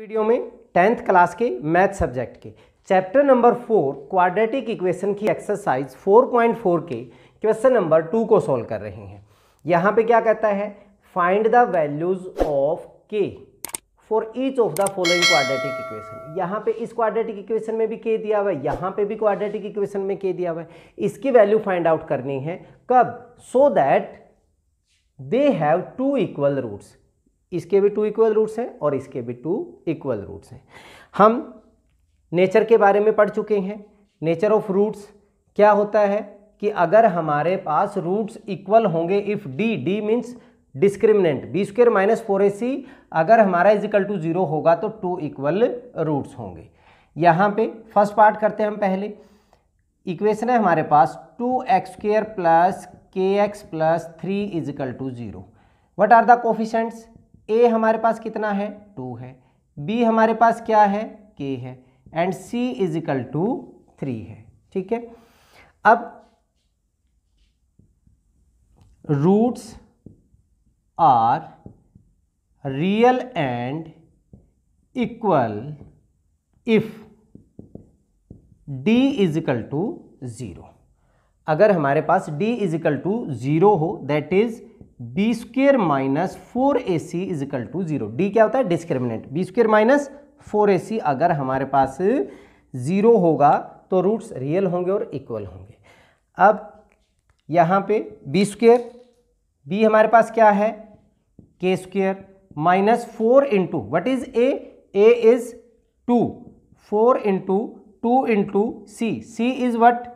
video में tenth class के math subject के chapter number four quadratic equation की एक्सरसाइज 4.4 के क्वेश्चन नंबर टू को सॉल्व कर रहे हैं यहाँ पे क्या कहता है find the values of K for each of the following quadratic equation यहाँ पे इस क्वाड्रेटिक इक्वेशन में भी के दिया हुआ है यहाँ पे भी क्वाड्रेटिक इक्वेशन में के दिया हुआ है इसकी वैल्यू फाइंड आउट करनी है कब so that they have two equal roots इसके भी टू इक्वल रूट्स हैं और इसके भी टू इक्वल रूट्स हैं हम नेचर के बारे में पढ़ चुके हैं नेचर ऑफ रूट्स क्या होता है कि अगर हमारे पास रूट्स इक्वल होंगे if D D means discriminant B square minus four A C अगर हमारा इजिकल टू जीरो होगा तो टू इक्वल रूट्स होंगे यहाँ पे फर्स्ट पार्ट करते हैं हम पहले इक्वेशन है हमारे पास two X square plus K X plus three equal to zero what are the coefficients A हमारे पास कितना है टू है बी हमारे पास क्या है के है and C is equal to three है ठीक है अब roots are real and equal if D is equal to zero अगर हमारे पास D is equal to zero हो that is B square minus four A C is equal to zero D क्या होता है discriminant B square minus four A C अगर हमारे पास zero होगा तो रूट्स रियल होंगे और इक्वल होंगे अब यहाँ पे बी स्क्र बी हमारे पास क्या है K square minus four into what is A A is two four into two into C C is what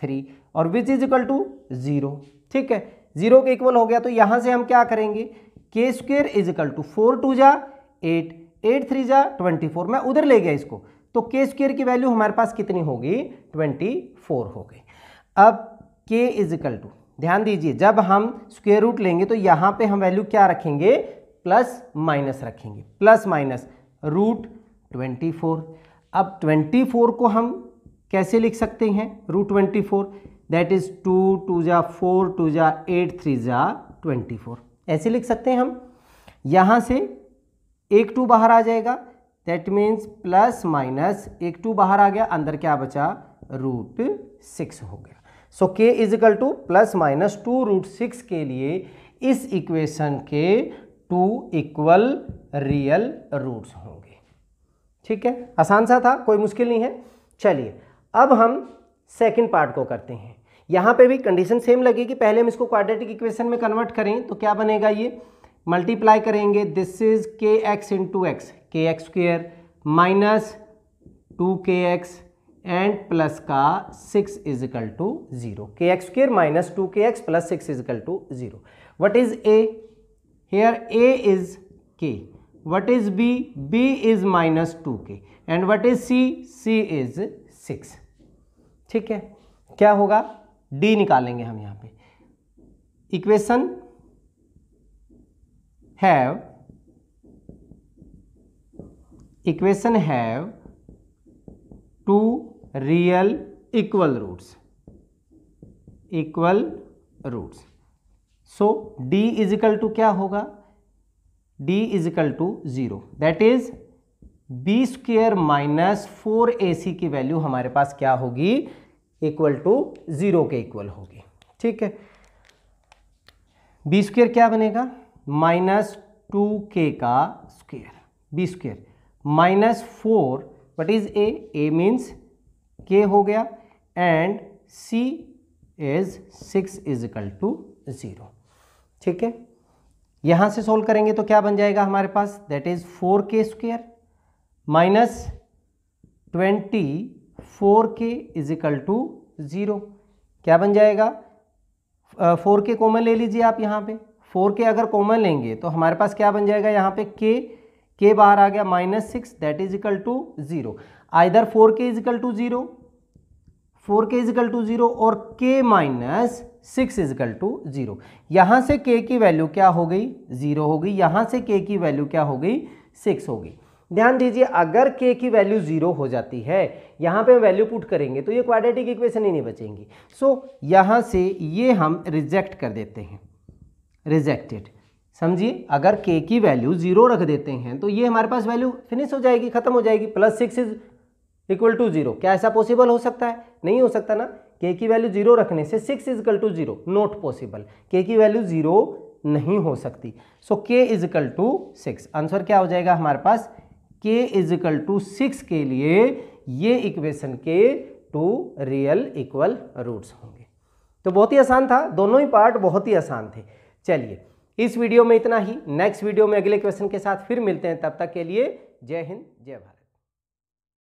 three और which is equal to zero ठीक है जीरो के इक्वल हो गया तो यहाँ से हम क्या करेंगे K square is equal to four two जा एट एट थ्री जा ट्वेंटी फोर मैं उधर ले गया इसको तो के स्क्वेयर की वैल्यू हमारे पास कितनी होगी ट्वेंटी फोर हो गई अब के इज इक्वल टू ध्यान दीजिए जब हम स्क्वेयर रूट लेंगे तो यहाँ पे हम वैल्यू क्या रखेंगे प्लस माइनस रखेंगे plus minus root twenty four अब ट्वेंटी फोर को हम कैसे लिख सकते हैं root twenty four that is two two ज़ा फोर टू ज़ा एट थ्री ज़ा ट्वेंटी फोर ऐसे लिख सकते हैं हम यहाँ से एक टू बाहर आ जाएगा दैट मीन्स प्लस माइनस एक टू बाहर आ गया अंदर क्या बचा रूट सिक्स हो गया so K is equal to plus minus two root six के लिए इस इक्वेशन के टू इक्वल रियल रूट्स होंगे ठीक है आसान सा था कोई मुश्किल नहीं है चलिए अब हम सेकेंड पार्ट को करते हैं यहाँ पे भी कंडीशन सेम लगेगी पहले हम इसको क्वाड्रेटिक इक्वेशन में कन्वर्ट करें तो क्या बनेगा ये मल्टीप्लाई करेंगे this is K X in two X K X square minus two K X and plus का six is to zero K X square minus two K X plus six is to zero what is A here A is K what is B B is minus two K and what is C C is six ठीक है क्या होगा D निकालेंगे हम यहां पे equation have equation have two real equal roots equal roots so is equal to क्या होगा is equal to zero that is B square minus four A C की वैल्यू हमारे पास क्या होगी इक्वल टू ज़ीरो के इक्वल होगी ठीक है बी स्क्वेयर क्या बनेगा माइनस टू के का square B square minus four what is A A means K हो गया and C is six is equal to zero ठीक है यहां से सोल्व करेंगे तो क्या बन जाएगा हमारे पास that is four K square minus twenty four K is to zero क्या बन जाएगा फोर के कॉमन ले लीजिए आप यहाँ पे फोर के अगर कॉमन लेंगे तो हमारे पास क्या बन जाएगा यहाँ पे के के बाहर आ गया minus six that is to zero either four K is to zero four K is to zero और K minus six is to zero यहाँ से के की वैल्यू क्या हो गई ज़ीरो हो गई यहाँ से के की वैल्यू क्या हो गई सिक्स हो गई ध्यान दीजिए अगर के की वैल्यू जीरो हो जाती है यहाँ पे हम वैल्यू पुट करेंगे तो ये क्वाड्रेटिक इक्वेशन ही नहीं बचेंगी सो so, यहाँ से ये हम रिजेक्ट कर देते हैं रिजेक्टेड समझिए अगर के की वैल्यू जीरो रख देते हैं तो ये हमारे पास वैल्यू फिनिश हो जाएगी खत्म हो जाएगी plus six is equal to zero क्या ऐसा पॉसिबल हो सकता है नहीं हो सकता ना के की वैल्यू जीरो रखने से six is equal to zero not possible K की वैल्यू जीरो नहीं हो सकती so K is equal to six answer क्या हो जाएगा हमारे पास के इजिकल टू सिक्स के लिए ये इक्वेशन के टू रियल इक्वल रूट्स होंगे तो बहुत ही आसान था दोनों ही पार्ट बहुत ही आसान थे चलिए इस वीडियो में इतना ही नेक्स्ट वीडियो में अगले क्वेश्चन के साथ फिर मिलते हैं तब तक के लिए जय हिंद जय भारत